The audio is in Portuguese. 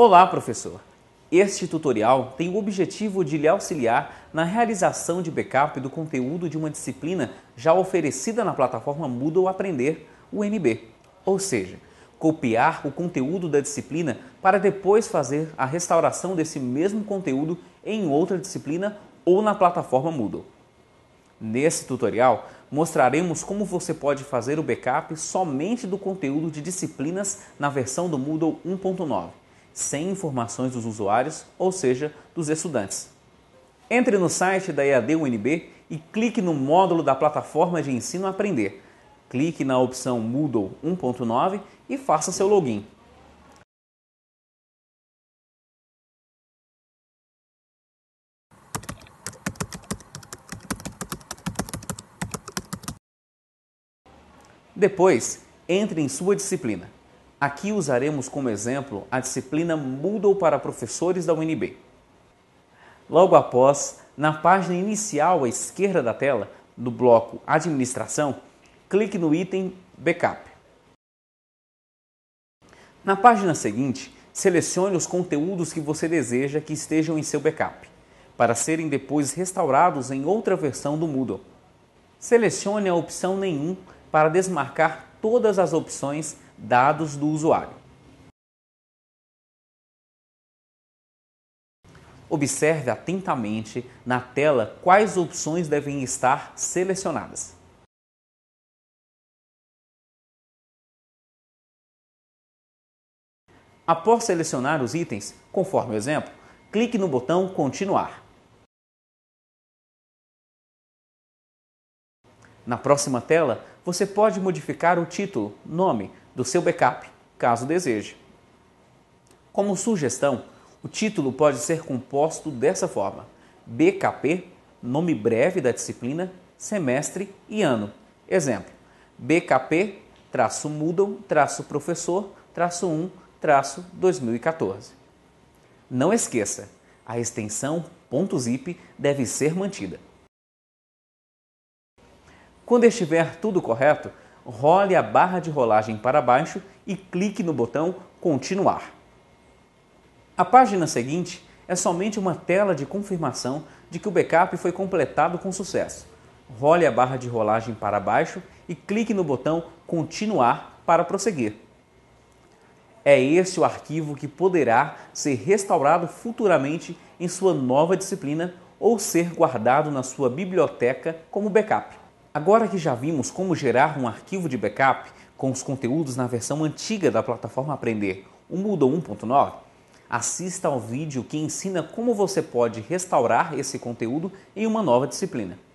Olá, professor! Este tutorial tem o objetivo de lhe auxiliar na realização de backup do conteúdo de uma disciplina já oferecida na plataforma Moodle Aprender, UNB, ou seja, copiar o conteúdo da disciplina para depois fazer a restauração desse mesmo conteúdo em outra disciplina ou na plataforma Moodle. Nesse tutorial, mostraremos como você pode fazer o backup somente do conteúdo de disciplinas na versão do Moodle 1.9 sem informações dos usuários, ou seja, dos estudantes. Entre no site da EAD UNB e clique no módulo da plataforma de ensino aprender. Clique na opção Moodle 1.9 e faça seu login. Depois, entre em sua disciplina. Aqui usaremos como exemplo a disciplina Moodle para professores da UNB. Logo após, na página inicial à esquerda da tela, do bloco Administração, clique no item Backup. Na página seguinte, selecione os conteúdos que você deseja que estejam em seu backup, para serem depois restaurados em outra versão do Moodle. Selecione a opção Nenhum para desmarcar todas as opções dados do usuário. Observe atentamente na tela quais opções devem estar selecionadas. Após selecionar os itens, conforme o exemplo, clique no botão Continuar. Na próxima tela, você pode modificar o título, nome, do seu backup, caso deseje. Como sugestão, o título pode ser composto dessa forma: BKP, nome breve da disciplina, semestre e ano. Exemplo: BKP traço Moodle traço professor traço 1 traço 2014. Não esqueça, a extensão .zip deve ser mantida. Quando estiver tudo correto, role a barra de rolagem para baixo e clique no botão Continuar. A página seguinte é somente uma tela de confirmação de que o backup foi completado com sucesso. Role a barra de rolagem para baixo e clique no botão Continuar para prosseguir. É esse o arquivo que poderá ser restaurado futuramente em sua nova disciplina ou ser guardado na sua biblioteca como backup. Agora que já vimos como gerar um arquivo de backup com os conteúdos na versão antiga da plataforma Aprender, o Moodle 1.9, assista ao vídeo que ensina como você pode restaurar esse conteúdo em uma nova disciplina.